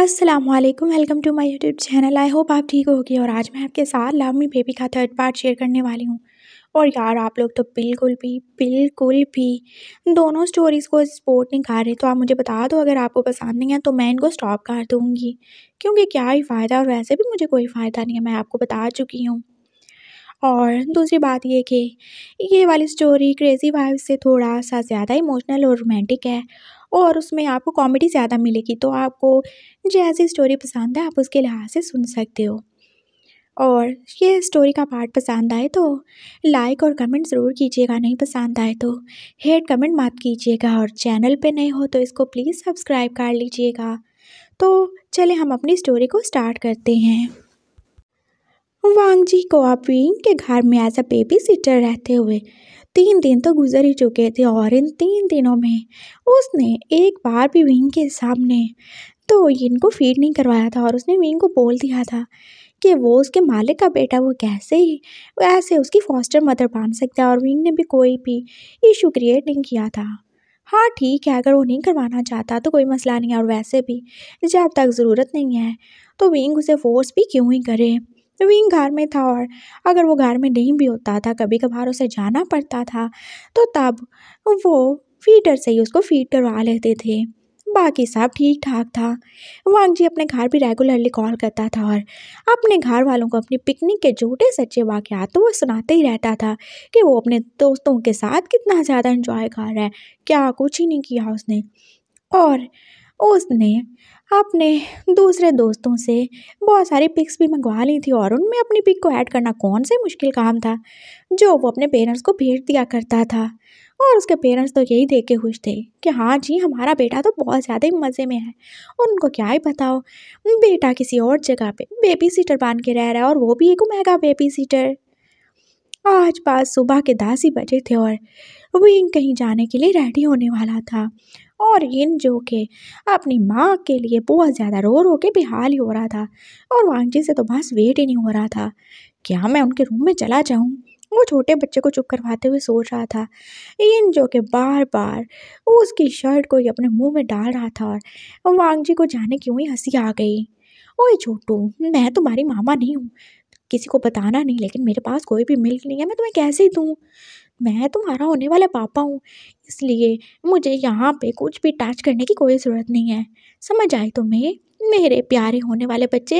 अस्सलाम वालेकुम welcome to my YouTube channel I hope आप ठीक होगी और आज मैं आपके साथ लव मी बेबी का थर्ड पार्ट शेयर करने वाली हूँ और यार आप लोग तो बिल्कुल भी बिल्कुल भी दोनों स्टोरीज़ को सपोर्ट नहीं कर रहे तो आप मुझे बता दो अगर आपको पसंद नहीं है तो मैं इनको स्टॉप कर दूँगी क्योंकि क्या ही फ़ायदा और वैसे भी मुझे कोई फ़ायदा नहीं है मैं आपको बता चुकी हूँ और दूसरी बात ये कि ये वाली स्टोरी क्रेज़ी वाइफ से थोड़ा सा ज़्यादा इमोशनल और रोमांटिक है और उसमें आपको कॉमेडी ज़्यादा मिलेगी तो आपको जैसी स्टोरी पसंद है आप उसके लिहाज से सुन सकते हो और ये स्टोरी का पार्ट पसंद आए तो लाइक और कमेंट ज़रूर कीजिएगा नहीं पसंद आए तो हेड कमेंट मत कीजिएगा और चैनल पे नए हो तो इसको प्लीज़ सब्सक्राइब कर लीजिएगा तो चले हम अपनी स्टोरी को स्टार्ट करते हैं वांग जी को अपीन के घर में एज अ बेबी सिटर रहते हुए तीन दिन तो गुजर ही चुके थे और इन तीन दिनों में उसने एक बार भी विंग के सामने तो इनको फीड नहीं करवाया था और उसने विंग को बोल दिया था कि वो उसके मालिक का बेटा वो कैसे ही ऐसे उसकी फॉस्टर मदर बन सकता है और विंग ने भी कोई भी इशू क्रिएट नहीं किया था हाँ ठीक है अगर वो नहीं करवाना चाहता तो कोई मसला नहीं है और वैसे भी जब तक ज़रूरत नहीं है तो विंग उसे फोर्स भी क्यों ही करे नवीन घर में था और अगर वो घर में नहीं भी होता था कभी कभार उसे जाना पड़ता था तो तब वो फीडर से ही उसको फीड करवा लेते थे बाकी सब ठीक ठाक था वांग जी अपने घर भी रेगुलरली कॉल करता था और अपने घर वालों को अपनी पिकनिक के झूठे सच्चे वाक़ तो वो सुनाते ही रहता था कि वो अपने दोस्तों के साथ कितना ज़्यादा इन्जॉय कर रहा है क्या कुछ ही नहीं किया उसने और उसने अपने दूसरे दोस्तों से बहुत सारी पिक्स भी मंगवा ली थी और उनमें अपनी पिक को ऐड करना कौन से मुश्किल काम था जो वो अपने पेरेंट्स को भेज दिया करता था और उसके पेरेंट्स तो यही देख के खुश थे कि हाँ जी हमारा बेटा तो बहुत ज़्यादा ही मज़े में है और उनको क्या ही बताओ बेटा किसी और जगह पे बेबी सीटर बांध के रह रहा है और वो भी एक महंगा बेबी सीटर आज पास सुबह के दस ही बजे थे और विंग कहीं जाने के लिए रेडी होने वाला था और इन जो के अपनी माँ के लिए बहुत ज़्यादा रो रो के बेहाल ही हो रहा था और वांगजी से तो बस वेट ही नहीं हो रहा था क्या मैं उनके रूम में चला जाऊँ वो छोटे बच्चे को चुप करवाते हुए सोच रहा था इन जो कि बार बार उसकी शर्ट को ही अपने मुंह में डाल रहा था और वांगजी को जाने क्यों ही हंसी आ गई ओए छोटू मैं तुम्हारी मामा नहीं हूँ किसी को बताना नहीं लेकिन मेरे पास कोई भी मिल्क नहीं है मैं तुम्हें कैसे दूँ मैं तुम्हारा होने वाला पापा हूँ इसलिए मुझे यहाँ पे कुछ भी टच करने की कोई ज़रूरत नहीं है समझ आए तुम्हें मेरे प्यारे होने वाले बच्चे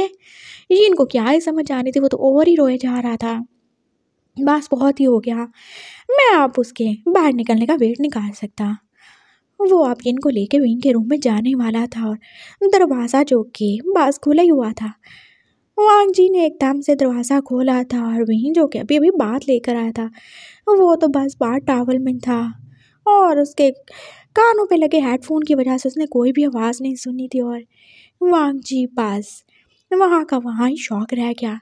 ये इनको क्या ही समझ रही थी वो तो और ही रोए जा रहा था बस बहुत ही हो गया मैं आप उसके बाहर निकलने का वेट निकाल सकता वो आप इनको लेके कर के रूम में जाने वाला था और दरवाज़ा जो कि बस खुला ही हुआ था वांग जी ने एकदम से दरवाज़ा खोला था और वहीं जो कि अभी अभी बात लेकर आया था वो तो बस बाहर टावल में था और उसके कानों पे लगे हेडफोन की वजह से उसने कोई भी आवाज़ नहीं सुनी थी और वांग जी बस वहाँ का वहाँ ही शौक रह गया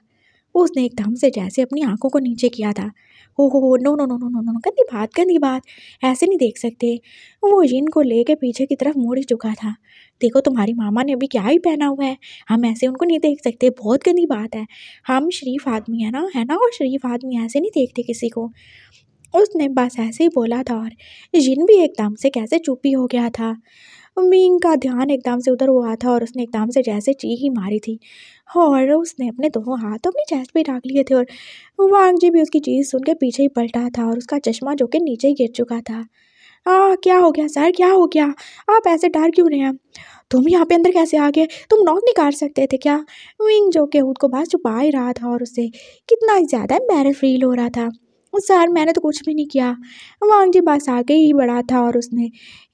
उसने एकदम से जैसे अपनी आंखों को नीचे किया था हो हो हो no no no no no no गंदी बात गंदी बात ऐसे नहीं देख सकते वो जिन को लेके पीछे की तरफ मुड़ चुका था देखो तुम्हारी मामा ने अभी क्या ही पहना हुआ है हम ऐसे उनको नहीं देख सकते बहुत गंदी बात है हम शरीफ आदमी है ना है ना और शरीफ आदमी ऐसे नहीं देखते किसी को उसने बस ऐसे ही बोला था और जिन भी एकदम से कैसे चुप ही हो गया था मीन का ध्यान एकदम से उधर हुआ था और उसने एकदम से जैसे ची ही मारी थी और उसने अपने दोनों हाथ अपनी चेस्ट पे रख लिए थे और वांग जी भी उसकी चीज़ सुन के पीछे ही पलटा था और उसका चश्मा जो कि नीचे ही गिर चुका था आ क्या हो गया सर क्या हो गया आप ऐसे डर क्यों रहे हैं तुम यहाँ पे अंदर कैसे आ गए तुम नॉक नहीं काट सकते थे क्या विंग जो के खुद को बस छुपा ही रहा था और उससे कितना ज़्यादा एम्बेरस फील हो रहा था सर मैंने तो कुछ भी नहीं किया वांग जी बस आगे ही बढ़ा था और उसने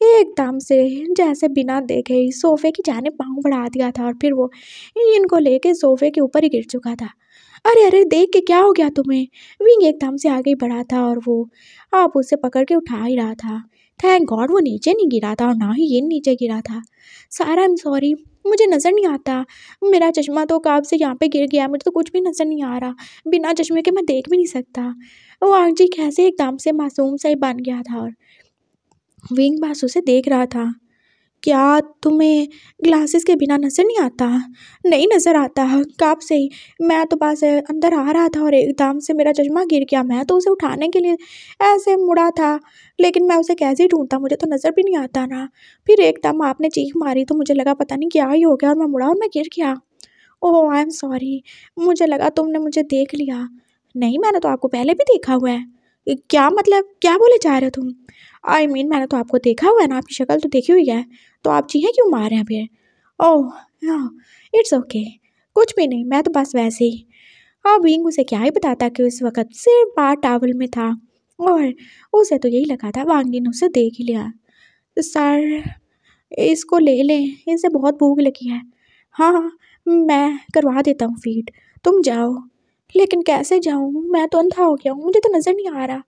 एकदम से जैसे बिना देखे ही सोफ़े की जाने पाँव बढ़ा दिया था और फिर वो इनको लेके सोफ़े के ऊपर ही गिर चुका था अरे अरे देख के क्या हो गया तुम्हें विंग एकदम से आगे बढ़ा था और वो आप उसे पकड़ के उठा ही रहा था थैंक गॉड वो नीचे नहीं गिरा था और ना ही ये नीचे गिरा था सारा आई एम सॉरी मुझे नज़र नहीं आता मेरा चश्मा तो कब से यहाँ पे गिर गया मुझे तो कुछ भी नज़र नहीं आ रहा बिना चश्मे के मैं देख भी नहीं सकता वो आरजी कैसे एकदम से मासूम सा ही बन गया था और विंग बास उसे देख रहा था क्या तुम्हें ग्लासेस के बिना नज़र नहीं आता नहीं नज़र आता कब से ही मैं तो बस अंदर आ रहा था और एकदम से मेरा चश्मा गिर गया मैं तो उसे उठाने के लिए ऐसे मुड़ा था लेकिन मैं उसे कैसे ढूंढता मुझे तो नज़र भी नहीं आता ना फिर एकदम आपने चीख मारी तो मुझे लगा पता नहीं क्या ही हो गया और मैं मुड़ा और मैं गिर गया ओह आई एम सॉरी मुझे लगा तुमने मुझे देख लिया नहीं मैंने तो आपको पहले भी देखा हुआ है क्या मतलब क्या बोले जा रहे हो तुम आई मीन मैंने तो आपको देखा हुआ है ना आपकी शक्ल तो देखी हुई है तो आप चीहे क्यों मार रहे हैं फिर ओह इट्स ओके कुछ भी नहीं मैं तो बस वैसे ही और विंग उसे क्या ही बताता कि उस वक्त सिर्फ बार टावल में था और उसे तो यही लगा था वांगी ने उसे देख ही लिया सर इसको ले लें इनसे बहुत भूख लगी है हाँ मैं करवा देता हूँ फीड तुम जाओ लेकिन कैसे जाऊँ मैं तो अंधा हो गया हूँ मुझे तो नज़र नहीं आ रहा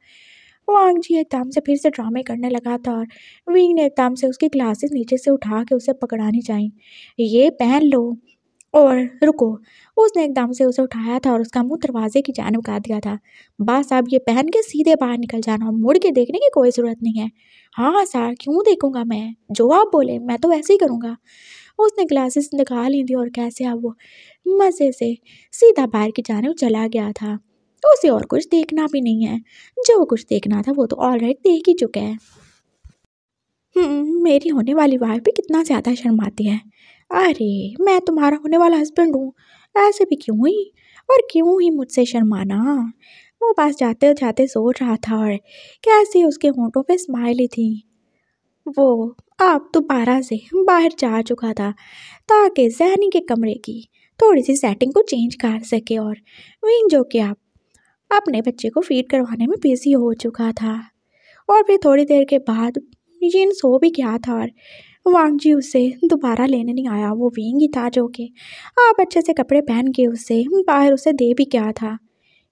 वांग जी एकदम से फिर से ड्रामे करने लगा था और विंग ने एकदम से उसकी ग्लासेस नीचे से उठा के उसे पकड़ानी चाहिए ये पहन लो और रुको उसने एकदम से उसे उठाया था और उसका मुंह दरवाजे की जानब का दिया था बस अब ये पहन के सीधे बाहर निकल जाना मुड़ के देखने की कोई ज़रूरत नहीं है हाँ सर क्यों देखूँगा मैं जो आप बोले मैं तो वैसे ही करूँगा उसने ग्लासेस निकाल ली थी और कैसे अब वो मज़े से सीधा बाहर की जानब चला गया था उसे और कुछ देखना भी नहीं है जो कुछ देखना था वो तो ऑलरेडी देख ही चुका है हम्म, मेरी होने वाली वाइफ भी कितना ज़्यादा शर्माती है अरे मैं तुम्हारा होने वाला हस्बैंड हूँ ऐसे भी क्यों हुई और क्यों ही मुझसे शर्माना वो पास जाते जाते सोच रहा था और कैसे उसके होंठों पे स्माइल ही थी वो आप दोबारा से बाहर जा चुका था ताकि जहनी के कमरे की थोड़ी सी सेटिंग को चेंज कर सके और वीन जो कि आप अपने बच्चे को फीड करवाने में बिज़ी हो चुका था और फिर थोड़ी देर के बाद जीन सो भी गया था और वांग जी उसे दोबारा लेने नहीं आया वो वींग ही था जो कि आप अच्छे से कपड़े पहन के उसे बाहर उसे दे भी गया था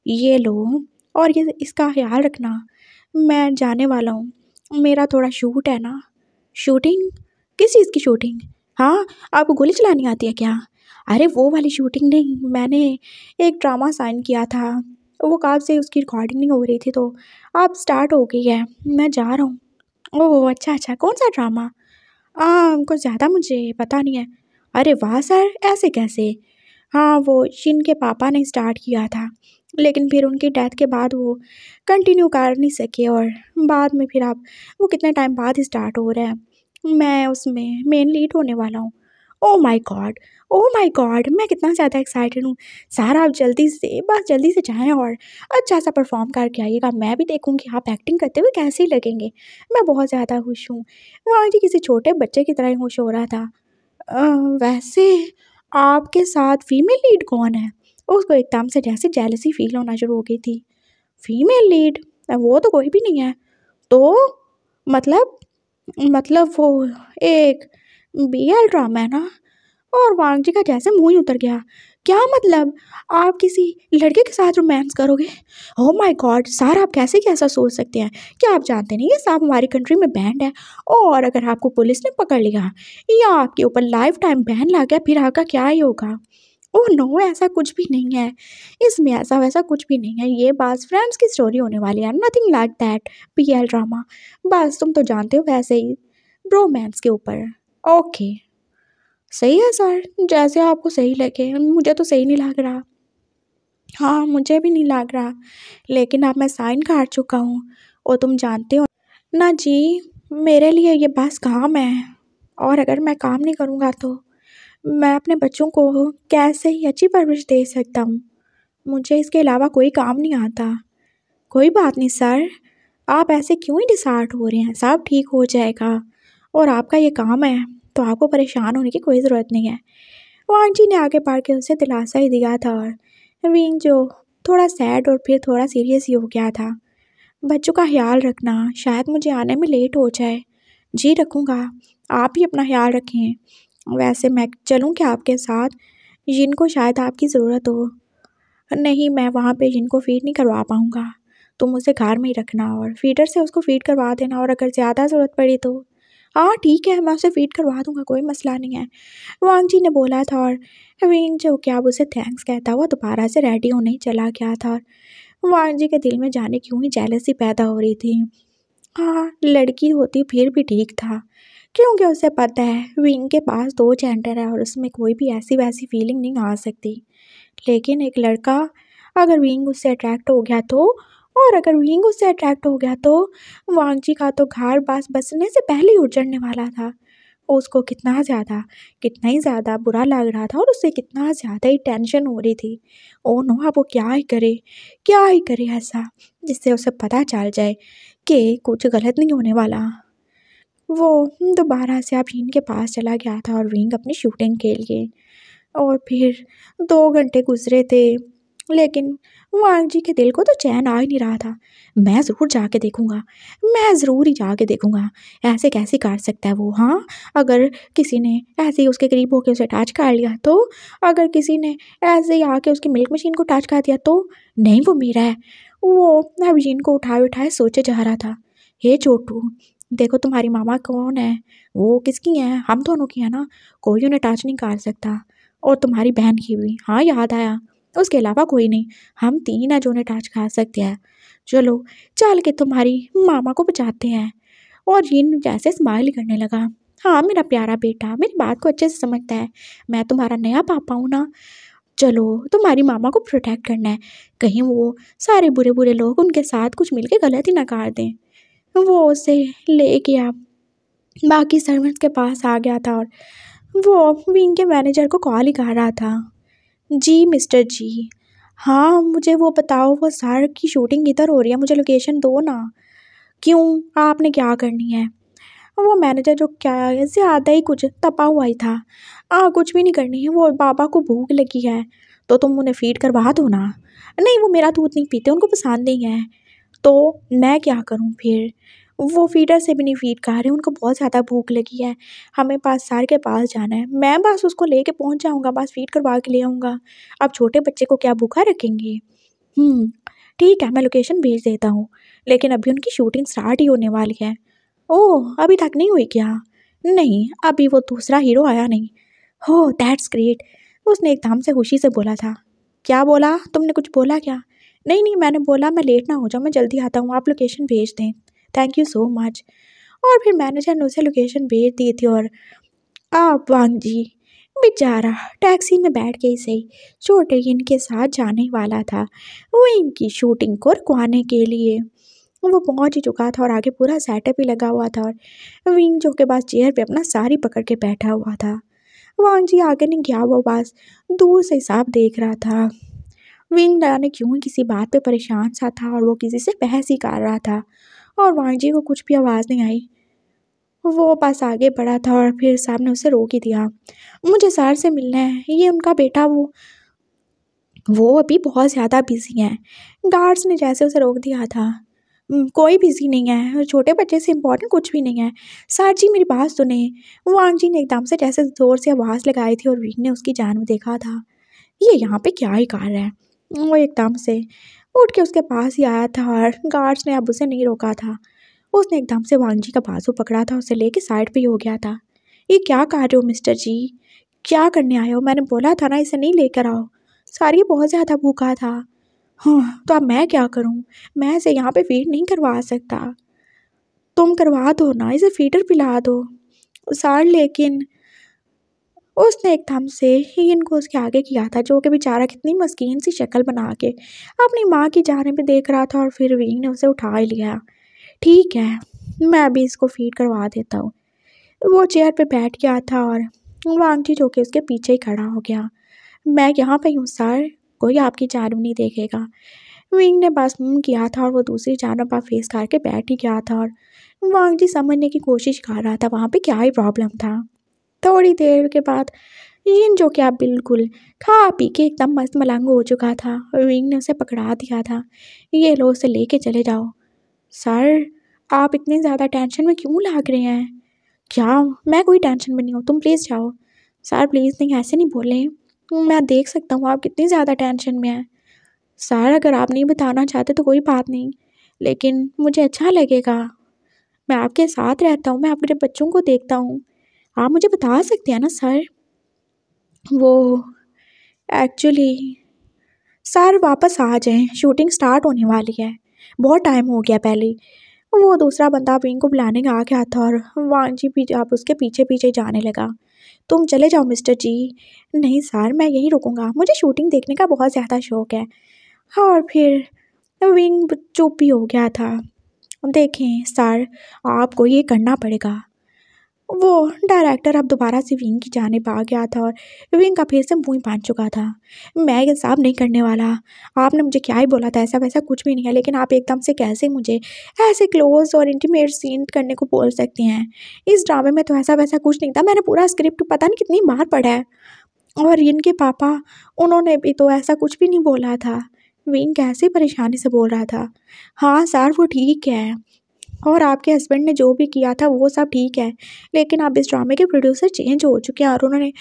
ये लो और ये इसका ख्याल रखना मैं जाने वाला हूँ मेरा थोड़ा शूट है ना शूटिंग किस चीज़ की शूटिंग हाँ आपको गोली चलानी आती है क्या अरे वो वाली शूटिंग नहीं मैंने एक ड्रामा साइन किया था वो कब से उसकी रिकॉर्डिंग नहीं हो रही थी तो अब स्टार्ट हो गई है मैं जा रहा हूँ ओह अच्छा अच्छा कौन सा ड्रामा हाँ कुछ ज़्यादा मुझे पता नहीं है अरे वाह सर ऐसे कैसे हाँ वो शिन के पापा ने स्टार्ट किया था लेकिन फिर उनकी डेथ के बाद वो कंटिन्यू कर नहीं सके और बाद में फिर आप वो कितने टाइम बाद स्टार्ट हो रहा है मैं उसमें मेन लीड होने वाला हूँ oh my God oh my God मैं कितना ज़्यादा एक्साइटेड हूँ सारा आप जल्दी से बस जल्दी से जाएँ और अच्छा सा परफॉर्म करके आइएगा मैं भी देखूँगी आप एक्टिंग करते हुए कैसे लगेंगे मैं बहुत ज़्यादा खुश हूँ वहाँ जी किसी छोटे बच्चे की तरह ही खुश हो रहा था आ, वैसे आपके साथ फीमेल लीड कौन है उसको एकदम से जैसे जेलसी फील होना शुरू हो गई थी फीमेल लीड वो तो कोई भी नहीं है तो मतलब मतलब वो एक बी एल ड्रामा है ना और वांग जी का जैसे मुंह ही उतर गया क्या मतलब आप किसी लड़के के साथ रोमांस करोगे ओ माय गॉड सर आप कैसे कैसा सोच सकते हैं क्या आप जानते नहीं ये सब हमारी कंट्री में बैंड है और अगर आपको पुलिस ने पकड़ लिया या आपके ऊपर लाइफ टाइम बैन ला गया फिर आपका क्या ही होगा ओह oh, नो ऐसा कुछ भी नहीं है इसमें ऐसा वैसा कुछ भी नहीं है ये बस फ्रेंड्स की स्टोरी होने वाली है nothing like that P L drama बस तुम तो जानते हो वैसे ही रोमांस के ऊपर ओके सही है सर जैसे आपको सही लगे मुझे तो सही नहीं लग रहा हाँ मुझे भी नहीं लग रहा लेकिन अब मैं साइन काट चुका हूँ और तुम जानते हो ना जी मेरे लिए ये बस काम है और अगर मैं काम नहीं करूँगा तो मैं अपने बच्चों को कैसे ही अच्छी परवरिश दे सकता हूँ मुझे इसके अलावा कोई काम नहीं आता कोई बात नहीं सर आप ऐसे क्यों ही डिसार्ट हो रहे हैं सब ठीक हो जाएगा और आपका ये काम है तो आपको परेशान होने की कोई ज़रूरत नहीं है वान जी ने आगे पढ़ के उसे दिलासा ही दिया था और वीन जो थोड़ा सैड और फिर थोड़ा सीरियस ही हो गया था बच्चों का ख्याल रखना शायद मुझे आने में लेट हो जाए जी रखूँगा आप ही अपना ख्याल रखें वैसे मैं चलूँ क्या आपके साथ जिनको शायद आपकी ज़रूरत हो नहीं मैं वहाँ पे जिनको फ़ीड नहीं करवा पाऊँगा तुम उसे घर में ही रखना और फीडर से उसको फ़ीड करवा देना और अगर ज़्यादा ज़रूरत पड़ी तो हाँ ठीक है मैं उसे फ़ीड करवा दूँगा कोई मसला नहीं है वांग जी ने बोला था और विंग जो क्या अब उसे थैंक्स कहता हुआ दोबारा से रेडी होने ही चला गया था और वांग जी के दिल में जाने क्यों ही जेलसी पैदा हो रही थी हाँ लड़की होती फिर भी ठीक था क्योंकि उसे पता है विंग के पास दो जेंडर है और उसमें कोई भी ऐसी वैसी फीलिंग नहीं आ सकती लेकिन एक लड़का अगर विंग उससे अट्रैक्ट हो गया तो और अगर विंग उससे अट्रैक्ट हो गया तो वांग जी का तो घर बास बसने से पहले ही उजड़ने वाला था उसको कितना ज़्यादा कितना ही ज़्यादा बुरा लग रहा था और उससे कितना ज़्यादा ही टेंशन हो रही थी ओ oh नो अब वो क्या ही करे क्या ही करे ऐसा जिससे उसे पता चल जाए कि कुछ गलत नहीं होने वाला वो दोबारा से आफरीन के पास चला गया था और विंग अपनी शूटिंग के लिए और फिर दो घंटे गुजरे थे लेकिन वांग जी के दिल को तो चैन आ ही नहीं रहा था मैं ज़रूर जाके देखूँगा मैं ज़रूर ही जाके देखूँगा ऐसे कैसे कर सकता है वो हाँ अगर किसी ने ऐसे ही उसके करीब होकर उसे टच कर लिया तो अगर किसी ने ऐसे ही आके उसकी मिल्क मशीन को टच कर दिया तो नहीं वो मेरा है वो अभिजीन को उठाए उठाए सोचे जा रहा था हे छोटू देखो तुम्हारी मामा कौन है वो किसकी है हम दोनों की है ना कोई उन्हें टच नहीं कर सकता और तुम्हारी बहन की भी हाँ याद आया उसके अलावा कोई नहीं हम तीन है जो उन्हें टच कर सकते हैं चलो चल के तुम्हारी मामा को बचाते हैं और जीन जैसे स्माइल करने लगा हाँ मेरा प्यारा बेटा मेरी बात को अच्छे से समझता है मैं तुम्हारा नया पापा हूँ ना चलो तुम्हारी मामा को प्रोटेक्ट करना है कहीं वो सारे बुरे बुरे लोग उनके साथ कुछ मिलके गलत ही ना कर दें वो उसे ले गया बाकी सर्वेंट्स के पास आ गया था और वो विंग के मैनेजर को कॉल ही कर रहा था जी मिस्टर जी हाँ मुझे वो बताओ वो सर की शूटिंग इधर हो रही है मुझे लोकेशन दो ना क्यों आपने क्या करनी है वो मैनेजर जो क्या है ज़्यादा ही कुछ तपा हुआ ही था हाँ कुछ भी नहीं करनी है वो बाबा को भूख लगी है तो तुम उन्हें फीड करवा दो ना नहीं वो मेरा दूध नहीं पीते उनको पसंद नहीं है तो मैं क्या करूँ फिर वो फीडर से भी नहीं फीड खा रहे उनको बहुत ज़्यादा भूख लगी है हमें पास सार के पास जाना है मैं बस उसको लेके पहुंच जाऊंगा बस फीड करवा के ले आऊँगा आप छोटे बच्चे को क्या भूखा रखेंगे हम्म, ठीक है मैं लोकेशन भेज देता हूँ लेकिन अभी उनकी शूटिंग स्टार्ट ही होने वाली है ओह अभी तक नहीं हुई क्या नहीं अभी वो दूसरा हीरो आया नहीं हो दैट्स ग्रेट उसने एकदम से खुशी से बोला था क्या बोला तुमने कुछ बोला क्या नहीं नहीं मैंने बोला मैं लेट ना हो जाऊँ मैं जल्दी आता हूँ आप लोकेशन भेज दें थैंक यू सो मच और फिर मैनेजर ने उसे लोकेशन भेज दी थी और आप वांग जी बेचारा टैक्सी में बैठ के ही सही छोटे इनके साथ जाने वाला था वो इनकी शूटिंग को रुकवाने के लिए वो पहुंच ही चुका था और आगे पूरा सेटअप ही लगा हुआ था और विंग जो के पास चेयर पे अपना सारी पकड़ के बैठा हुआ था वांग जी आगे नहीं गया वो पास दूर से साफ देख रहा था वीन ने क्यों किसी बात पे परेशान सा था और वो किसी से बहस ही कर रहा था और वाणजी को कुछ भी आवाज़ नहीं आई वो बस आगे बढ़ा था और फिर साहब ने उसे रोक ही दिया मुझे सर से मिलना है ये उनका बेटा वो वो अभी बहुत ज़्यादा बिज़ी हैं गार्ड्स ने जैसे उसे रोक दिया था कोई बिज़ी नहीं है और छोटे बच्चे से इम्पोर्टेंट कुछ भी नहीं है सर जी मेरी बात सुने वांग जी ने एकदम से जैसे ज़ोर से आवाज़ लगाई थी और वीक ने उसकी जान में देखा था ये यहाँ पे क्या ही कार है वो एकदम से उठ के उसके पास ही आया था और गार्ड्स ने अब उसे नहीं रोका था उसने एकदम से वांगजी का बाजू पकड़ा था उसे लेके साइड पे ही हो गया था ये क्या कर रहे हो मिस्टर जी क्या करने आए हो मैंने बोला था ना इसे नहीं लेकर आओ सारी बहुत ज़्यादा भूखा था हाँ तो अब मैं क्या करूँ मैं इसे यहाँ पर फीड नहीं करवा सकता तुम करवा दो ना इसे फीडर पिला दो सार लेकिन उसने एक थम से ही इनको उसके आगे किया था जो कि बेचारा कितनी मस्किन सी शक्ल बना के अपनी माँ की पर देख रहा था और फिर वीन ने उसे उठा ही लिया ठीक है मैं अभी इसको फीड करवा देता हूँ वो चेयर पे बैठ गया था और जी जो कि उसके पीछे ही खड़ा हो गया मैं यहाँ पर हूँ सर कोई आपकी जानव नहीं देखेगा विंग ने बस मुँह किया था और वो दूसरी जानव पर फेस करके बैठ ही गया था और वांग जी समझने की कोशिश कर रहा था वहाँ पे क्या ही प्रॉब्लम था थोड़ी देर के बाद इन जो क्या बिल्कुल खा पी के एकदम मस्त मलंग हो चुका था विंग ने उसे पकड़ा दिया था ये लो उसे ले कर चले जाओ सर आप इतने ज़्यादा टेंशन में क्यों लाग रहे हैं क्या मैं कोई टेंशन में नहीं हूँ तुम प्लीज़ जाओ सर प्लीज़ नहीं ऐसे नहीं बोले मैं देख सकता हूँ आप कितनी ज़्यादा टेंशन में हैं सर अगर आप नहीं बताना चाहते तो कोई बात नहीं लेकिन मुझे अच्छा लगेगा मैं आपके साथ रहता हूँ मैं अपने बच्चों को देखता हूँ आप हाँ, मुझे बता सकते हैं ना सर वो एक्चुअली सर वापस आ जाएं शूटिंग स्टार्ट होने वाली है बहुत टाइम हो गया पहले वो दूसरा बंदा विंग को बुलाने आ गया था और वहाँ जी भी आप उसके पीछे पीछे जाने लगा तुम चले जाओ मिस्टर जी नहीं सर मैं यहीं रुकूंगा मुझे शूटिंग देखने का बहुत ज़्यादा शौक है हाँ, और फिर विंग चुप भी हो गया था देखें सर आपको ये करना पड़ेगा वो डायरेक्टर अब दोबारा से विंग की जानब आ गया था और विंग का फिर से मुँह बांध चुका था मैं ये साफ नहीं करने वाला आपने मुझे क्या ही बोला था ऐसा वैसा कुछ भी नहीं है लेकिन आप एकदम से कैसे मुझे ऐसे क्लोज और इंटीमेट सीन करने को बोल सकते हैं इस ड्रामे में तो ऐसा वैसा कुछ नहीं था मैंने पूरा स्क्रिप्ट पता नहीं कितनी बार पढ़ा है और इनके पापा उन्होंने भी तो ऐसा कुछ भी नहीं बोला था विंग कैसे परेशानी से बोल रहा था हाँ सर वो ठीक है और आपके हस्बैंड ने जो भी किया था वो सब ठीक है लेकिन अब इस ड्रामे के प्रोड्यूसर चेंज हो चुके हैं और उन्होंने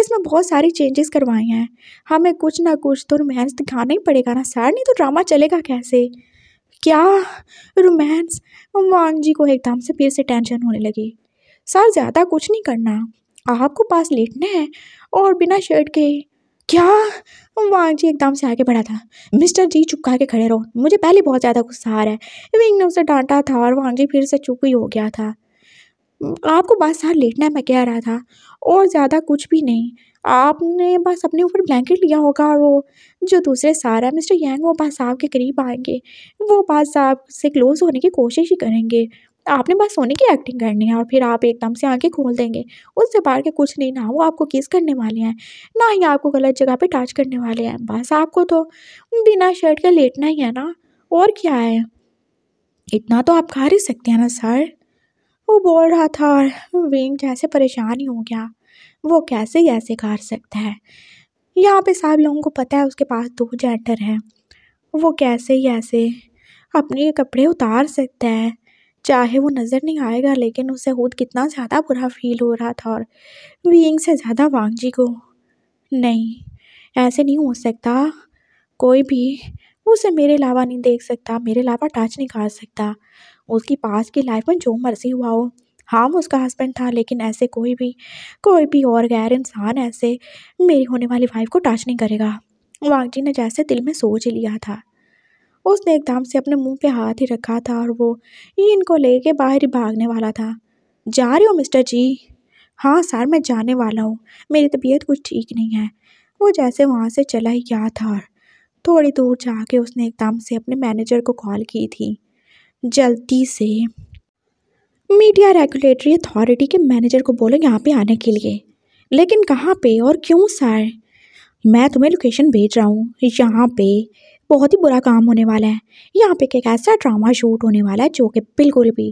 इसमें बहुत सारी चेंजेस करवाए हैं हमें कुछ ना कुछ तो रोमांस दिखाना ही पड़ेगा ना सर नहीं तो ड्रामा चलेगा कैसे क्या रोमांस मान जी को एकदम से फिर से टेंशन होने लगी सर ज़्यादा कुछ नहीं करना आपको पास लेटना है और बिना शर्ट के क्या वहाँ जी एकदम से आगे बढ़ा था मिस्टर जी चुपका के खड़े रहो मुझे पहले बहुत ज़्यादा गुस्सा आ रहा है विंग ने उसे डांटा था और वहाँ जी फिर से चुप ही हो गया था आपको बस यहाँ लेटना मैं कह रहा था और ज़्यादा कुछ भी नहीं आपने बस अपने ऊपर ब्लैंकेट लिया होगा और वो जो दूसरे सार है मिस्टर यांग वो बादशाह के करीब आएंगे वो बादशाह से क्लोज़ होने की कोशिश ही करेंगे आपने बस सोने की एक्टिंग करनी है और फिर आप एकदम से आंखें खोल देंगे उससे बाहर के कुछ नहीं ना वो आपको किस करने वाले हैं ना ही आपको गलत जगह पे टच करने वाले हैं बस आपको तो बिना शर्ट के लेटना ही है ना और क्या है इतना तो आप खा ही सकते हैं ना सर वो बोल रहा था और विंग जैसे परेशान ही हो गया वो कैसे कैसे खा सकता है यहाँ पे सब लोगों को पता है उसके पास दो जेंटर हैं वो कैसे ही ऐसे अपने कपड़े उतार सकता है चाहे वो नज़र नहीं आएगा लेकिन उसे खुद कितना ज़्यादा बुरा फील हो रहा था और बींग से ज़्यादा वांग जी को नहीं ऐसे नहीं हो सकता कोई भी उसे मेरे अलावा नहीं देख सकता मेरे अलावा टच नहीं कर सकता उसकी पास की लाइफ में जो मर्जी हुआ हो हाँ उसका हस्बैंड था लेकिन ऐसे कोई भी कोई भी और गैर इंसान ऐसे मेरी होने वाली वाइफ को टच नहीं करेगा जी ने जैसे दिल में सोच लिया था उसने एकदम से अपने मुंह पे हाथ ही रखा था और वो ही इनको लेके बाहर ही भागने वाला था जा रहे हो मिस्टर जी हाँ सर मैं जाने वाला हूँ मेरी तबीयत कुछ ठीक नहीं है वो जैसे वहाँ से चला ही गया था थोड़ी दूर जाके उसने एकदम से अपने मैनेजर को कॉल की थी जल्दी से मीडिया रेगुलेटरी अथॉरिटी के मैनेजर को बोले यहाँ पे आने के लिए लेकिन कहाँ पे और क्यों सर मैं तुम्हें लोकेशन भेज रहा हूँ यहाँ पे बहुत ही बुरा काम होने वाला है यहाँ पे एक ऐसा ड्रामा शूट होने वाला है जो कि बिल्कुल भी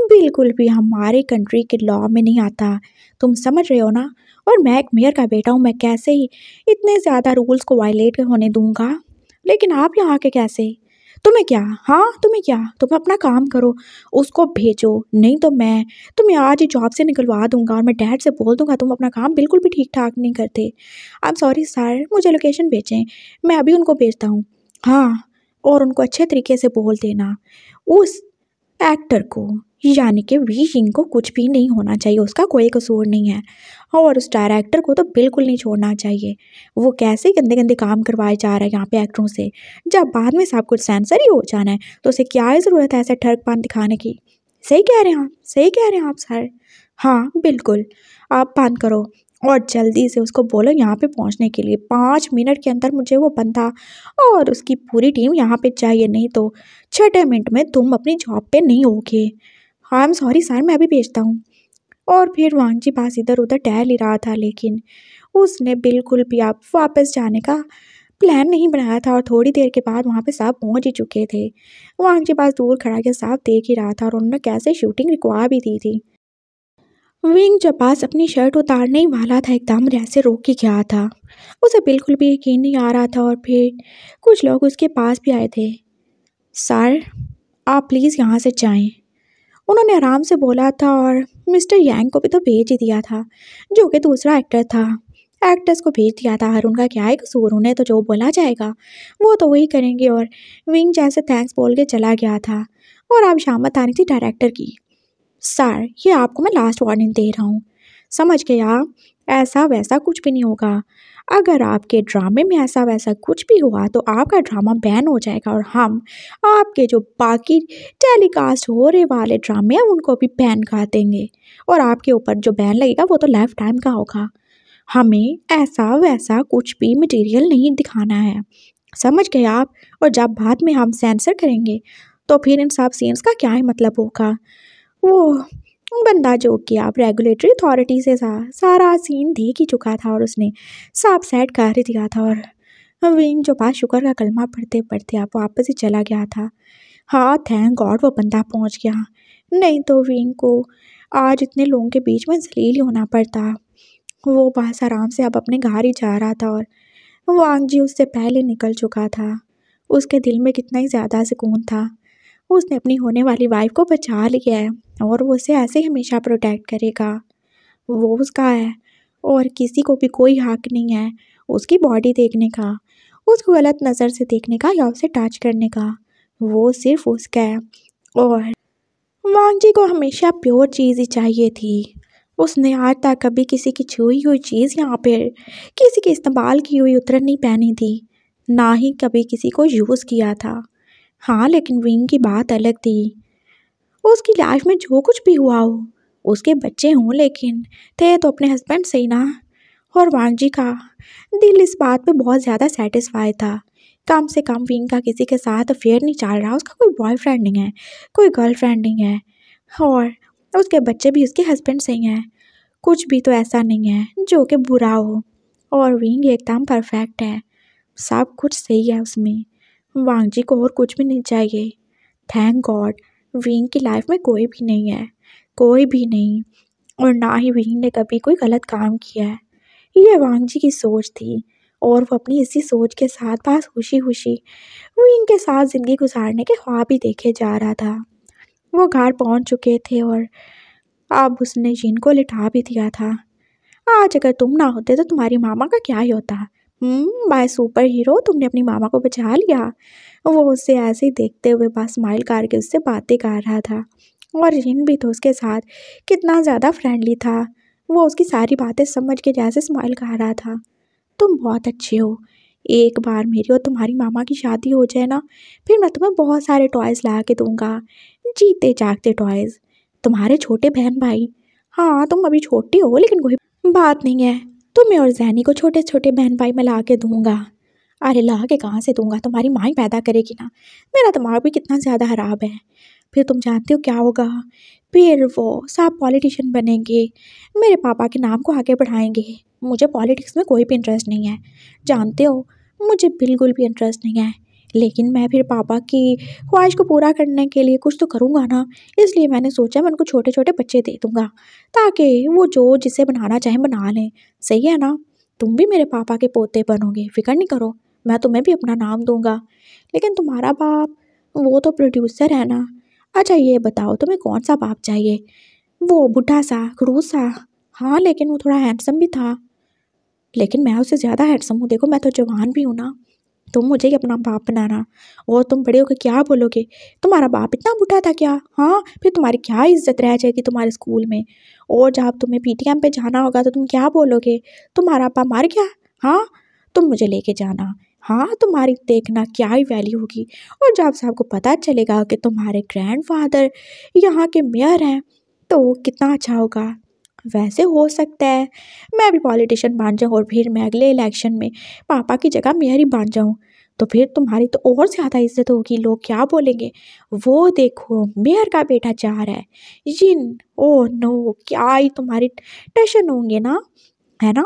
बिल्कुल भी हमारे कंट्री के लॉ में नहीं आता तुम समझ रहे हो ना और मैं एक मेयर का बेटा हूँ मैं कैसे ही इतने ज़्यादा रूल्स को वायलेट होने दूँगा लेकिन आप यहाँ आके कैसे तुम्हें क्या हाँ तुम्हें क्या तुम अपना काम करो उसको भेजो नहीं तो मैं तुम्हें आज ही जॉब से निकलवा दूंगा और मैं डैड से बोल दूंगा तुम अपना काम बिल्कुल भी ठीक ठाक नहीं करते एम सॉरी सर मुझे लोकेशन भेजें मैं अभी उनको भेजता हूँ हाँ और उनको अच्छे तरीके से बोल देना उस एक्टर को यानी कि वी किंग को कुछ भी नहीं होना चाहिए उसका कोई कसूर नहीं है और उस डायरेक्टर को तो बिल्कुल नहीं छोड़ना चाहिए वो कैसे गंदे गंदे काम करवाए जा रहा है यहाँ पे एक्टरों से जब बाद में सब कुछ सेंसर ही हो जाना है तो उसे क्या ज़रूरत है ऐसे पान दिखाने की सही कह रहे हैं आप सही कह रहे हैं आप सर हाँ बिल्कुल आप पान करो और जल्दी से उसको बोलो यहाँ पे पहुँचने के लिए पाँच मिनट के अंदर मुझे वो बंदा और उसकी पूरी टीम यहाँ पे चाहिए नहीं तो छठे मिनट में तुम अपनी जॉब पे नहीं होगे आई एम सॉरी सर मैं अभी भेजता हूँ और फिर वांगजी पास इधर उधर टहल ही रहा था लेकिन उसने बिल्कुल भी आप वापस जाने का प्लान नहीं बनाया था और थोड़ी देर के बाद वहाँ पे साहब पहुँच ही चुके थे वांगजी पास दूर खड़ा के साहब देख ही रहा था और उन्होंने कैसे शूटिंग रिकवा भी दी थी विंग पास अपनी शर्ट उतारने ही वाला था एकदम रेह से रोक के गया था उसे बिल्कुल भी यकीन नहीं आ रहा था और फिर कुछ लोग उसके पास भी आए थे सर आप प्लीज़ यहाँ से जाएं उन्होंने आराम से बोला था और मिस्टर यांग को भी तो भेज ही दिया था जो कि दूसरा एक्टर था एक्टर्स को भेज दिया था हर उनका क्या है कसूर उन्हें तो जो बोला जाएगा वो तो वही करेंगे और विंग जैसे थैंक्स बोल के चला गया था और अब शामत आनी थी डायरेक्टर की सर ये आपको मैं लास्ट वार्निंग दे रहा हूँ समझ गए आप ऐसा वैसा कुछ भी नहीं होगा अगर आपके ड्रामे में ऐसा वैसा कुछ भी हुआ तो आपका ड्रामा बैन हो जाएगा और हम आपके जो बाकी टेलीकास्ट हो रहे वाले ड्रामे हैं उनको भी बैन कर देंगे और आपके ऊपर जो बैन लगेगा वो तो लाइफ टाइम का होगा हमें ऐसा वैसा कुछ भी मटेरियल नहीं दिखाना है समझ गए आप और जब बाद में हम सेंसर करेंगे तो फिर इन सब सीन्स का क्या ही मतलब होगा वो बंदा जो कि आप रेगुलेटरी अथॉरिटी से सा, सारा सीन देख ही चुका था और उसने साफ सेट कर दिया था और विंग जो पास शुक्र का कलमा पढ़ते पढ़ते आप वापस ही चला गया था हाँ थैंक गॉड वो बंदा पहुंच गया नहीं तो विंग को आज इतने लोगों के बीच में जलील होना पड़ता वो बस आराम से अब अपने घर ही जा रहा था और वांग जी उससे पहले निकल चुका था उसके दिल में कितना ही ज़्यादा सुकून था उसने अपनी होने वाली वाइफ को बचा लिया है और वो उसे ऐसे हमेशा प्रोटेक्ट करेगा वो उसका है और किसी को भी कोई हक नहीं है उसकी बॉडी देखने का उसको गलत नज़र से देखने का या उसे टच करने का वो सिर्फ उसका है और वांग जी को हमेशा प्योर चीज़ ही चाहिए थी उसने आज तक कभी किसी की छुई हुई चीज़ यहाँ पर किसी के इस्तेमाल की हुई उतरन नहीं पहनी थी ना ही कभी किसी को यूज़ किया था हाँ लेकिन विंग की बात अलग थी उसकी लाइफ में जो कुछ भी हुआ हो उसके बच्चे हों लेकिन थे तो अपने हस्बैंड से ही ना और वांगजी का दिल इस बात पे बहुत ज़्यादा सेटिस्फाई था कम से कम विंग का किसी के साथ अफेयर नहीं चल रहा उसका कोई बॉयफ्रेंड नहीं है कोई गर्लफ्रेंड नहीं है और उसके बच्चे भी उसके हस्बैंड से ही हैं कुछ भी तो ऐसा नहीं है जो कि बुरा हो और विंग एकदम परफेक्ट है सब कुछ सही है उसमें जी को और कुछ भी नहीं चाहिए थैंक गॉड विंग की लाइफ में कोई भी नहीं है कोई भी नहीं और ना ही विंग ने कभी कोई गलत काम किया है ये वांग जी की सोच थी और वो अपनी इसी सोच के साथ पास खुशी खुशी विंग के साथ ज़िंदगी गुजारने के ख्वाब ही देखे जा रहा था वो घर पहुंच चुके थे और अब उसने जिन को लिटा भी दिया था आज अगर तुम ना होते तो तुम्हारी मामा का क्या ही होता हम्म, बाय सुपर हीरो तुमने अपनी मामा को बचा लिया वो उससे ऐसे ही देखते हुए बस स्माइल करके उससे बातें कर रहा था और रिन भी तो उसके साथ कितना ज़्यादा फ्रेंडली था वो उसकी सारी बातें समझ के जैसे स्माइल कर रहा था तुम बहुत अच्छे हो एक बार मेरी और तुम्हारी मामा की शादी हो जाए ना फिर मैं तुम्हें बहुत सारे टॉयज़ ला के दूँगा जीते जागते टॉयज़ तुम्हारे छोटे बहन भाई हाँ तुम अभी छोटी हो लेकिन कोई बात नहीं है तो मैं और जहनी को छोटे छोटे बहन भाई में ला के दूँगा अरे ला के कहाँ से दूंगा तुम्हारी माँ ही पैदा करेगी ना मेरा दिमाग भी कितना ज़्यादा ख़राब है फिर तुम जानते हो क्या होगा फिर वो सब पॉलिटिशियन बनेंगे मेरे पापा के नाम को आगे बढ़ाएंगे मुझे पॉलिटिक्स में कोई भी इंटरेस्ट नहीं है जानते हो मुझे बिल्कुल भी इंटरेस्ट नहीं है लेकिन मैं फिर पापा की ख्वाहिश को पूरा करने के लिए कुछ तो करूँगा ना इसलिए मैंने सोचा मैं उनको छोटे छोटे बच्चे दे दूँगा ताकि वो जो जिसे बनाना चाहें बना लें सही है ना तुम भी मेरे पापा के पोते बनोगे फिक्र नहीं करो मैं तुम्हें भी अपना नाम दूंगा लेकिन तुम्हारा बाप वो तो प्रोड्यूसर है ना अच्छा ये बताओ तुम्हें कौन सा बाप चाहिए वो बूढ़ा सा क्रूस सा हाँ लेकिन वो थोड़ा हैंडसम भी था लेकिन मैं उसे ज़्यादा हैंडसम हूँ देखो मैं तो जवान भी हूँ ना तुम मुझे अपना बाप बनाना और तुम बड़े होकर क्या बोलोगे तुम्हारा बाप इतना बूढ़ा था क्या हाँ फिर तुम्हारी क्या इज्जत रह जाएगी तुम्हारे स्कूल में और जब तुम्हें पी टी एम पर जाना होगा तो तुम क्या बोलोगे तुम्हारा बाप मार गया हाँ तुम मुझे लेके जाना हाँ तुम्हारी देखना क्या ही वैल्यू होगी और जब साहब को पता चलेगा कि तुम्हारे ग्रैंड फादर यहाँ के मेयर हैं तो कितना अच्छा होगा वैसे हो सकता है मैं भी पॉलिटिशियन बन जाऊँ और फिर मैं अगले इलेक्शन में पापा की जगह ही बन जाऊँ तो फिर तुम्हारी तो और ज़्यादा इज्जत होगी लोग क्या बोलेंगे वो देखो मेयर का बेटा जा रहा है जिन ओ नो क्या ही तुम्हारी टेंशन होंगे ना है ना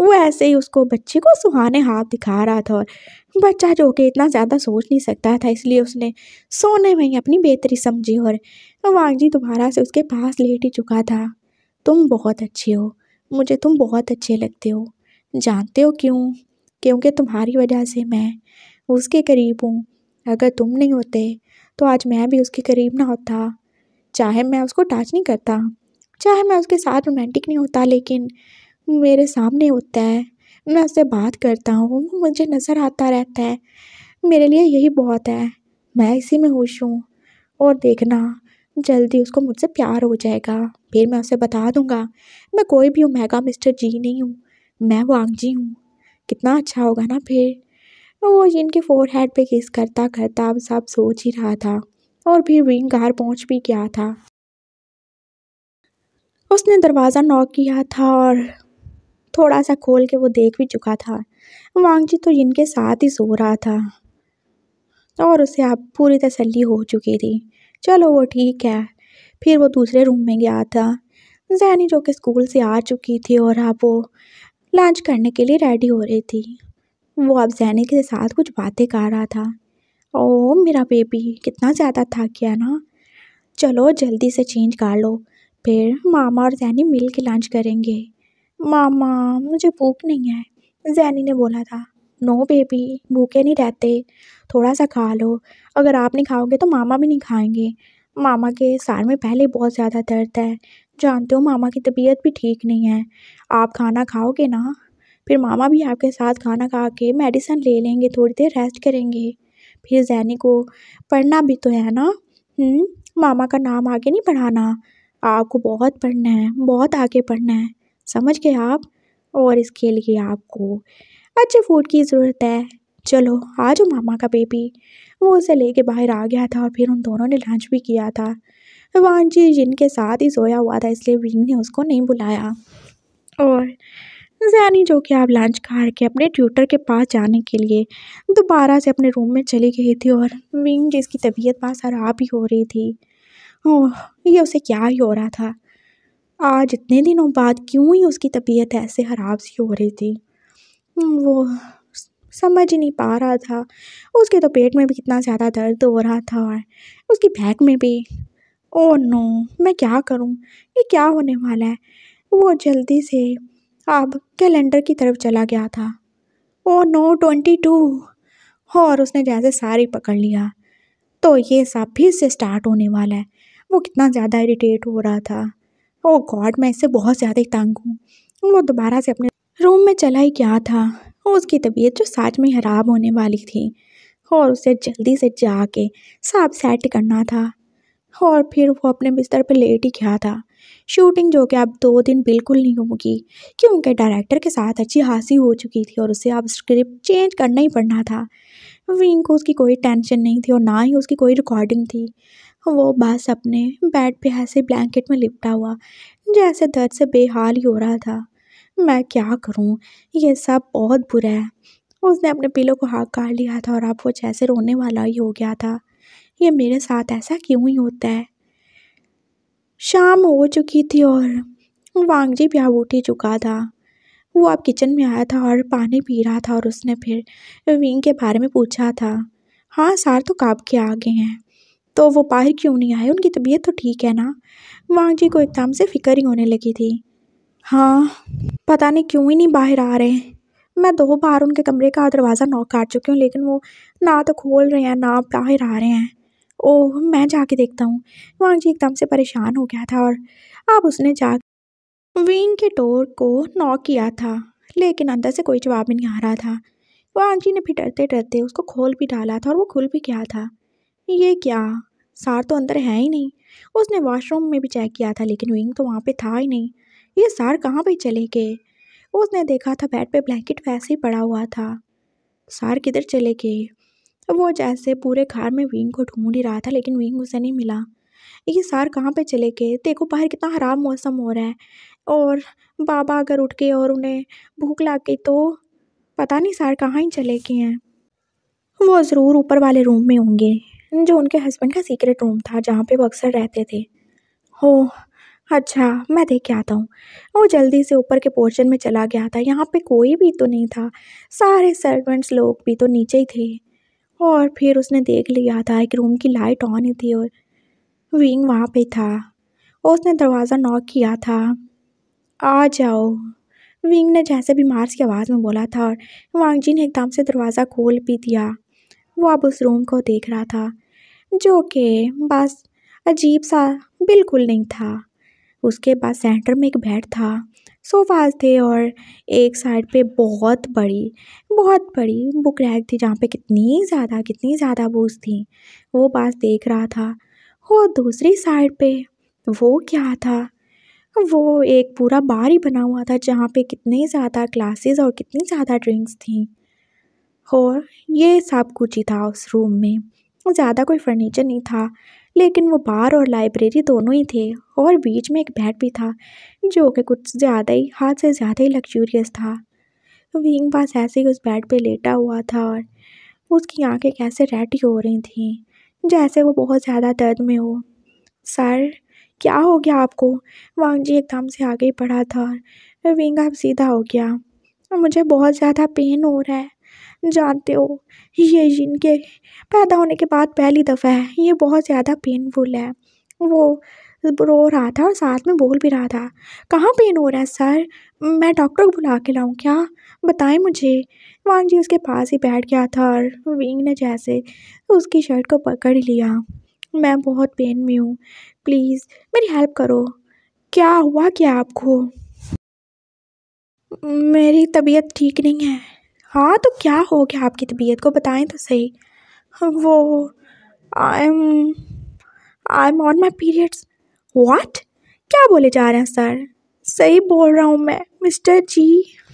वो ऐसे ही उसको बच्चे को सुहाने हाथ दिखा रहा था और बच्चा जो कि इतना ज़्यादा सोच नहीं सकता था इसलिए उसने सोने में ही अपनी बेहतरी समझी और वांग जी दोबारा से उसके पास लेट ही चुका था तुम बहुत अच्छे हो मुझे तुम बहुत अच्छे लगते हो जानते हो क्यों क्योंकि तुम्हारी वजह से मैं उसके करीब हूँ अगर तुम नहीं होते तो आज मैं भी उसके करीब ना होता चाहे मैं उसको टच नहीं करता चाहे मैं उसके साथ रोमांटिक नहीं होता लेकिन मेरे सामने होता है मैं उससे बात करता हूँ वो मुझे नज़र आता रहता है मेरे लिए यही बहुत है मैं इसी में खुश हूँ और देखना जल्दी उसको मुझसे प्यार हो जाएगा फिर मैं उसे बता दूंगा मैं कोई भी हूँ मैगा मिस्टर जी नहीं हूँ मैं वांग जी हूँ कितना अच्छा होगा ना फिर वो इनके फोर हेड पर किस करता करता अब सब सोच ही रहा था और फिर विंग घर पहुँच भी गया था उसने दरवाज़ा नॉक किया था और थोड़ा सा खोल के वो देख भी चुका था वांग जी तो इनके साथ ही सो रहा था और उसे अब पूरी तसल्ली हो चुकी थी चलो वो ठीक है फिर वो दूसरे रूम में गया था जहनी जो कि स्कूल से आ चुकी थी और अब वो लंच करने के लिए रेडी हो रही थी वो अब जहनी के साथ कुछ बातें कर रहा था ओ मेरा बेबी कितना ज़्यादा थक गया ना चलो जल्दी से चेंज कर लो फिर मामा और जैनी मिल के लंच करेंगे मामा मुझे भूख नहीं है जैनी ने बोला था नो बेबी भूखे नहीं रहते थोड़ा सा खा लो अगर आप नहीं खाओगे तो मामा भी नहीं खाएंगे मामा के सार में पहले बहुत ज़्यादा दर्द है जानते हो मामा की तबीयत भी ठीक नहीं है आप खाना खाओगे ना फिर मामा भी आपके साथ खाना खा के मेडिसन ले लेंगे थोड़ी देर रेस्ट करेंगे फिर जैनी को पढ़ना भी तो है ना हुँ? हम्म, मामा का नाम आगे नहीं पढ़ाना आपको बहुत पढ़ना है बहुत आगे पढ़ना है समझ गए आप और इसके लिए आपको अच्छे फूड की ज़रूरत है चलो आज जाओ मामा का बेबी वो उसे लेके बाहर आ गया था और फिर उन दोनों ने लंच भी किया था वान जी जिनके साथ ही सोया हुआ था इसलिए विंग ने उसको नहीं बुलाया और जैनी जो कि आप लंच खा के अपने ट्यूटर के पास जाने के लिए दोबारा से अपने रूम में चली गई थी और विंग जिसकी तबीयत बहुत खराब ही हो रही थी ओह ये उसे क्या ही हो रहा था आज इतने दिनों बाद क्यों ही उसकी तबीयत ऐसे ख़राब सी हो रही थी वो समझ ही नहीं पा रहा था उसके तो पेट में भी कितना ज़्यादा दर्द हो रहा था और उसकी बैक में भी ओ oh नो मैं क्या करूँ ये क्या होने वाला है वो जल्दी से अब कैलेंडर की तरफ चला गया था ओ नो ट्वेंटी टू और उसने जैसे सारी पकड़ लिया तो ये सब फिर से स्टार्ट होने वाला है वो कितना ज़्यादा इरीटेट हो रहा था ओ oh गॉड मैं इससे बहुत ज़्यादा ही तंग हूँ वो दोबारा से अपने रूम में चला ही क्या था उसकी तबीयत जो सच में ख़राब होने वाली थी और उसे जल्दी से जाके साफ सेट करना था और फिर वो अपने बिस्तर पर लेट ही क्या था शूटिंग जो कि अब दो दिन बिल्कुल नहीं होगी क्योंकि डायरेक्टर के साथ अच्छी हासी हो चुकी थी और उसे अब स्क्रिप्ट चेंज करना ही पड़ना था विंग को उसकी कोई टेंशन नहीं थी और ना ही उसकी कोई रिकॉर्डिंग थी वो बस अपने बेड पे ऐसे ब्लैंकेट में लिपटा हुआ जैसे दर्द से बेहाल ही हो रहा था मैं क्या करूँ ये सब बहुत बुरा है उसने अपने पिलो को हाथ काट लिया था और अब वो जैसे रोने वाला ही हो गया था ये मेरे साथ ऐसा क्यों ही होता है शाम हो चुकी थी और वांगजी भी अब उठ ही चुका था वो अब किचन में आया था और पानी पी रहा था और उसने फिर विंग के बारे में पूछा था हाँ सार तो काब के आ गए हैं तो वो बाहर क्यों नहीं आए उनकी तबीयत तो ठीक है ना वांग जी को एकदम से फिक्र ही होने लगी थी हाँ पता नहीं क्यों ही नहीं बाहर आ रहे हैं मैं दो बार उनके कमरे का दरवाज़ा नॉक काट चुकी हूँ लेकिन वो ना तो खोल रहे हैं ना बाहर आ रहे हैं ओह मैं जाके देखता हूँ वहाँ जी एकदम से परेशान हो गया था और अब उसने जा विंग के डोर को नॉक किया था लेकिन अंदर से कोई जवाब नहीं आ रहा था वांग जी ने भी डरते डरते उसको खोल भी डाला था और वो खुल भी गया था ये क्या सार तो अंदर है ही नहीं उसने वॉशरूम में भी चेक किया था लेकिन विंग तो वहाँ पे था ही नहीं ये सार कहाँ पे चले गए उसने देखा था बेड पे ब्लैंकेट वैसे ही पड़ा हुआ था सार किधर चले गए वो जैसे पूरे घर में विंग को ढूंढ ही रहा था लेकिन विंग उसे नहीं मिला ये सार कहाँ पे चले गए देखो बाहर कितना खराब मौसम हो रहा है और बाबा अगर उठ गए और उन्हें भूख लग गई तो पता नहीं सार कहाँ ही चले गए हैं वो ज़रूर ऊपर वाले रूम में होंगे जो उनके हस्बैंड का सीक्रेट रूम था जहाँ पे वो अक्सर रहते थे हो अच्छा मैं देख के आता हूँ वो जल्दी से ऊपर के पोर्शन में चला गया था यहाँ पे कोई भी तो नहीं था सारे सर्वेंट्स लोग भी तो नीचे ही थे और फिर उसने देख लिया था कि रूम की लाइट ऑन ही थी और विंग वहाँ पे था उसने दरवाज़ा नॉक किया था आ जाओ विंग ने जैसे मार्स की आवाज़ में बोला था और वांगजी ने एकदम से दरवाज़ा खोल भी दिया वो अब उस रूम को देख रहा था जो कि बस अजीब सा बिल्कुल नहीं था उसके बाद सेंटर में एक बेड था सोफाज थे और एक साइड पे बहुत बड़ी बहुत बड़ी बुक रैक थी जहाँ पे कितनी ज़्यादा कितनी ज़्यादा बुक्स थी वो पास देख रहा था और दूसरी साइड पे वो क्या था वो एक पूरा बार ही बना हुआ था जहाँ पे कितने ज़्यादा क्लासेस और कितनी ज़्यादा ड्रिंक्स थी और ये सब कुछ ही था उस रूम में ज़्यादा कोई फर्नीचर नहीं था लेकिन वो बार और लाइब्रेरी दोनों ही थे और बीच में एक बेड भी था जो कि कुछ ज़्यादा ही हाथ से ज़्यादा ही लग्जूरियस था विंग पास ऐसे ही उस बेड पे लेटा हुआ था और उसकी आंखें कैसे रेड हो रही थी जैसे वो बहुत ज़्यादा दर्द में हो सर क्या हो गया आपको वांग जी एकदम से आगे बढ़ा था और विंग आप सीधा हो गया मुझे बहुत ज़्यादा पेन हो रहा है जानते हो ये इनके पैदा होने के बाद पहली दफ़ा है ये बहुत ज़्यादा पेनफुल है वो रो रहा था और साथ में बोल भी रहा था कहाँ पेन हो रहा है सर मैं डॉक्टर को बुला के लाऊं क्या बताएं मुझे वान जी उसके पास ही बैठ गया था और विंग ने जैसे उसकी शर्ट को पकड़ लिया मैं बहुत पेन में हूँ प्लीज़ मेरी हेल्प करो क्या हुआ क्या आपको मेरी तबीयत ठीक नहीं है हाँ तो क्या हो गया आपकी तबीयत को बताएं तो सही वो I am I am on my periods what क्या बोले जा रहे हैं सर सही बोल रहा हूँ मैं मिस्टर जी